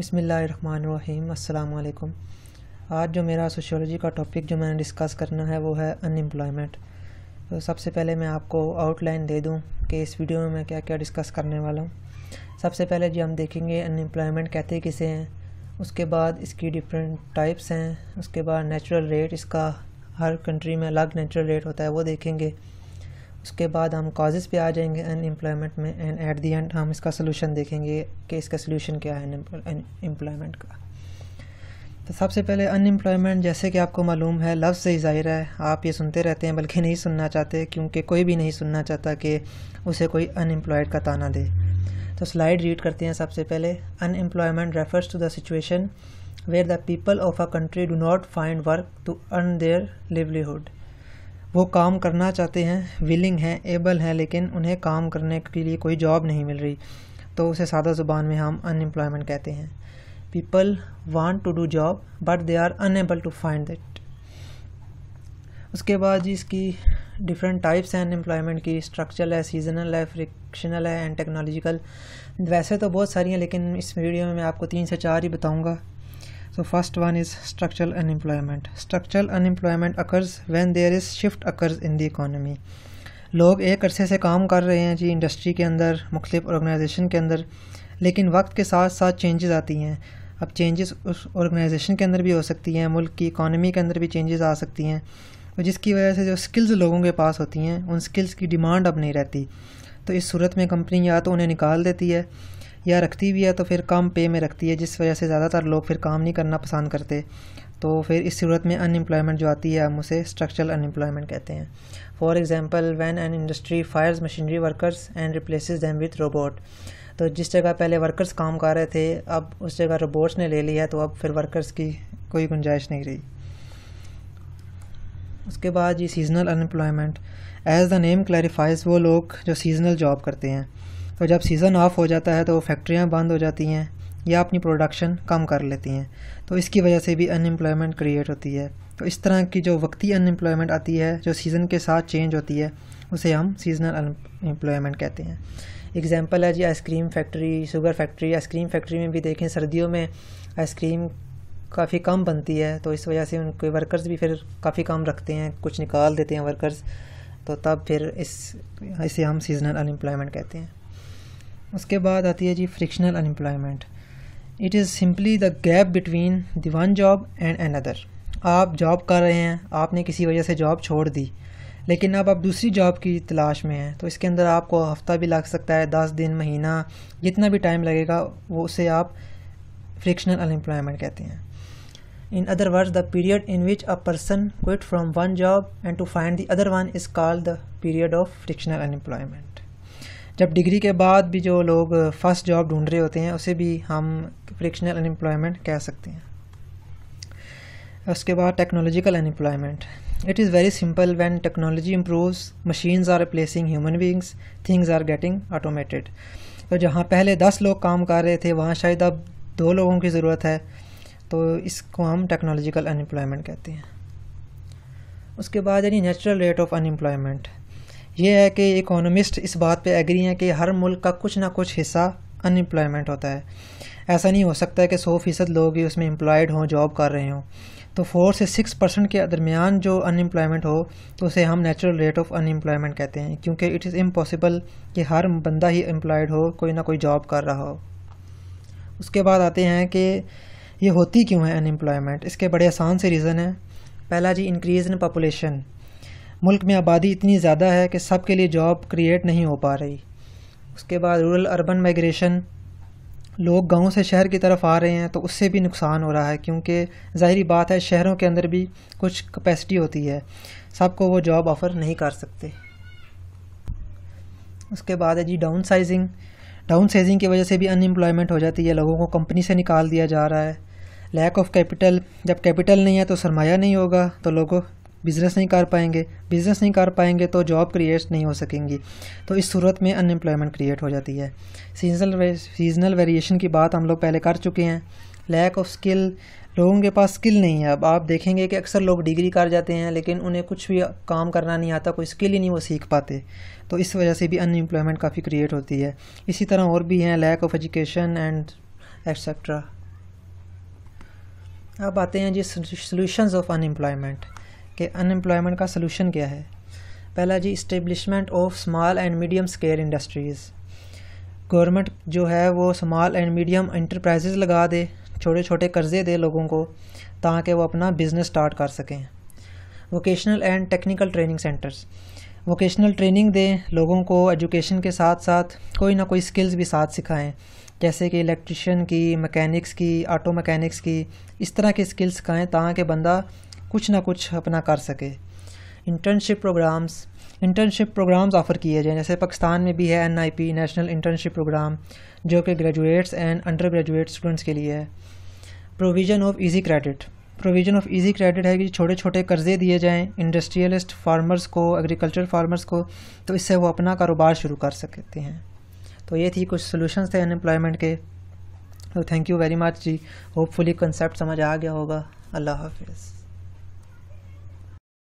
बसमीम् अल्लाम आज जो मेरा सोशोलॉजी का टॉपिक जो मैंने डिस्कस करना है वो है अनएम्प्लॉयमेंट तो सबसे पहले मैं आपको आउटलाइन दे दूं कि इस वीडियो में मैं क्या क्या डिस्कस करने वाला हूँ सबसे पहले जो हम देखेंगे अनएम्प्लॉयमेंट कहते किसे हैं उसके बाद इसकी डिफरेंट टाइप्स हैं उसके बाद नेचुरल रेट इसका हर कंट्री में अलग नेचुरल रेट होता है वो देखेंगे उसके बाद हम काजेज़ पे आ जाएंगे अनएम्प्लॉयमेंट में एंड एट दी एंड हम इसका सोल्यूशन देखेंगे कि इसका सोल्यूशन क्या है अनएम्प्लॉयमेंट का तो सबसे पहले अनएम्प्लॉयमेंट जैसे कि आपको मालूम है लफ्ज़ से ही ज़ाहिर है आप ये सुनते रहते हैं बल्कि नहीं सुनना चाहते क्योंकि कोई भी नहीं सुनना चाहता कि उसे कोई अनएम्प्लॉयड का ताना दे तो स्लाइड रीड करते हैं सबसे पहले unemployment refers to the situation where the people of a country do not find work to earn their livelihood वो काम करना चाहते हैं विलिंग हैं एबल हैं लेकिन उन्हें काम करने के लिए कोई जॉब नहीं मिल रही तो उसे सादा ज़ुबान में हम अनएम्प्लॉयमेंट कहते हैं people want to do job but they are unable to find that उसके बाद जी इसकी डिफरेंट टाइप्स हैं अनएम्प्लॉयमेंट की स्ट्रक्चरल है सीजनल है फ्रिक्शनल है एंड टेक्नोलॉजिकल वैसे तो बहुत सारी हैं लेकिन इस वीडियो में मैं आपको तीन से चार ही बताऊंगा so first one is structural unemployment structural unemployment occurs when there is shift occurs in the economy लोग एक अरसे से काम कर रहे हैं जी इंडस्ट्री के अंदर मुख्तलिफ ऑर्गेनाइजेशन के अंदर लेकिन वक्त के साथ साथ चेंजेस आती हैं अब चेंजेस उस ऑर्गेनाइजेशन के अंदर भी हो सकती हैं मुल्क की इकानमी के अंदर भी चेंजेस आ सकती हैं और जिसकी वजह से जो स्किल्स लोगों के पास होती हैं उन स्किल्स की डिमांड अब नहीं रहती तो इस सूरत में कंपनी या तो उन्हें निकाल देती है या रखती भी है तो फिर कम पे में रखती है जिस वजह से ज़्यादातर लोग फिर काम नहीं करना पसंद करते तो फिर इस सूरत में अनएम्प्लॉयमेंट जो आती है हम उसे स्ट्रक्चरल अनएम्प्लॉयमेंट कहते हैं for example when an industry fires machinery workers and replace them with robot तो जिस जगह पहले वर्कर्स काम कर रहे थे अब उस जगह रोबोट्स ने ले लिया तो अब फिर वर्कर्स की कोई गुंजाइश नहीं रही उसके बाद जी seasonal unemployment as the name clarifies वो लोग जो सीजनल जॉब करते हैं तो जब सीज़न ऑफ हो जाता है तो वो फैक्ट्रियाँ बंद हो जाती हैं या अपनी प्रोडक्शन कम कर लेती हैं तो इसकी वजह से भी अनएम्प्लॉयमेंट क्रिएट होती है तो इस तरह की जो वक्ती अनएम्प्लॉयमेंट आती है जो सीज़न के साथ चेंज होती है उसे हम सीजनल अनएम्प्लॉयमेंट कहते हैं एग्जाम्पल है जी ice cream factory sugar factory ice cream factory में भी देखें सर्दियों में आइसक्रीम काफ़ी कम बनती है तो इस वजह से उनके वर्कर्स भी फिर काफ़ी कम रखते हैं कुछ निकाल देते हैं वर्कर्स तो तब फिर इस इसे हम सीजनल अनएम्प्लॉयमेंट कहते हैं उसके बाद आती है जी frictional unemployment it is simply the gap between the one job and another आप जॉब कर रहे हैं आपने किसी वजह से जॉब छोड़ दी लेकिन अब आप दूसरी जॉब की तलाश में हैं तो इसके अंदर आपको हफ़्ता भी लग सकता है दस दिन महीना जितना भी टाइम लगेगा वो उसे आप फ्रिक्शनल अनएम्प्लॉयमेंट कहते हैं in other words the period in which a person quit from one job and to find the other one is called the period of frictional unemployment जब डिग्री के बाद भी जो लोग फर्स्ट जॉब ढूंढ रहे होते हैं उसे भी हम फ्रिक्शनल अनएम्प्लॉयमेंट कह सकते हैं उसके बाद technological unemployment it is very simple when technology improves machines are replacing human beings things are getting automated तो जहाँ पहले दस लोग काम कर रहे थे वहाँ शायद अब दो लोगों की ज़रूरत है तो इसको हम टेक्नोलॉजिकल अनएम्प्लॉयमेंट कहते हैं उसके बाद यानी नेचुरल रेट ऑफ अनएम्प्लॉयमेंट ये है कि इकोनॉमिस्ट इस बात पे एग्री हैं कि हर मुल्क का कुछ ना कुछ हिस्सा अनएम्प्लॉयमेंट होता है ऐसा नहीं हो सकता है कि सौ फ़ीसद लोग ही उसमें एम्प्लॉयड हों जॉब कर रहे हों तो फोर से सिक्स परसेंट के दरमियान जो अनएम्प्लॉयमेंट हो तो उसे हम नेचुरल रेट ऑफ अनएम्प्लॉयमेंट कहते हैं क्योंकि इट इज़ इम्पॉसिबल कि हर बंदा ही एम्प्लॉयड हो कोई ना कोई जॉब कर रहा हो उसके बाद आते हैं कि ये होती क्यों है अनएम्प्लॉयमेंट इसके बड़े आसान से रीज़न है पहला जी इंक्रीज़ इन पॉपुलेशन मुल्क में आबादी इतनी ज़्यादा है कि सब के लिए जॉब क्रिएट नहीं हो पा रही उसके बाद रूरल अर्बन माइग्रेशन लोग गांव से शहर की तरफ आ रहे हैं तो उससे भी नुकसान हो रहा है क्योंकि ज़ाहरी बात है शहरों के अंदर भी कुछ कैपेसिटी होती है सबको वो जॉब ऑफ़र नहीं कर सकते उसके बाद है जी डाउन साइजिंग डाउन साइजिंग की वजह से भी अनएम्प्लॉयमेंट हो जाती है लोगों को कंपनी से निकाल दिया जा रहा है लैक ऑफ कैपिटल जब कैपिटल नहीं है तो सरमाया नहीं होगा तो लोगों बिज़नेस नहीं कर पाएंगे बिज़नेस नहीं कर पाएंगे तो जॉब क्रिएट नहीं हो सकेंगी तो इस सूरत में अनएम्प्लॉयमेंट क्रिएट हो जाती है सीजनल सीजनल वेरिएशन की बात हम लोग पहले कर चुके हैं लैक ऑफ स्किल लोगों के पास स्किल नहीं है अब आप देखेंगे कि अक्सर लोग डिग्री कर जाते हैं लेकिन उन्हें कुछ भी काम करना नहीं आता कोई स्किल ही नहीं वो सीख पाते तो इस वजह से भी अनएम्प्लॉयमेंट काफ़ी क्रिएट होती है इसी तरह और भी हैं lack of education and etcetera अब आते हैं जी सोल्यूशंस ऑफ अनएम्प्लॉयमेंट कि अनएम्प्लॉयमेंट का सलूशन क्या है पहला जी establishment of small and medium scale industries government जो है वो स्मॉल एंड मीडियम इंटरप्राइजेज लगा दे छोटे छोटे कर्ज़े दे लोगों को ताकि वो अपना बिज़नेस स्टार्ट कर सकें vocational and technical training centres vocational training दें लोगों को एजुकेशन के साथ साथ कोई ना कोई स्किल्स भी साथ सिखाएं जैसे कि इलेक्ट्रिशियन की मैकेनिक्स की ऑटो मैकेनिक्स की इस तरह की स्किल्स सिखाएं ताकि बंदा कुछ ना कुछ अपना कर सके internship programmes internship programmes offer किए जाएँ जैसे पाकिस्तान में भी है N I P national internship programme जो कि graduates and undergraduate students के लिए है provision of easy credit provision of easy credit है कि छोटे छोटे कर्ज़े दिए जाएँ इंडस्ट्रियलिस्ट फार्मर्स को एग्रीकल्चर फार्मर्स को तो इससे वो अपना कारोबार शुरू कर सकते हैं तो ये थी कुछ सोल्यूशंस थे अनएम्प्लॉयमेंट के तो थैंक यू वेरी मच जी होपफुली कंसेप्ट समझ आ गया होगा अल्लाह हाफिज़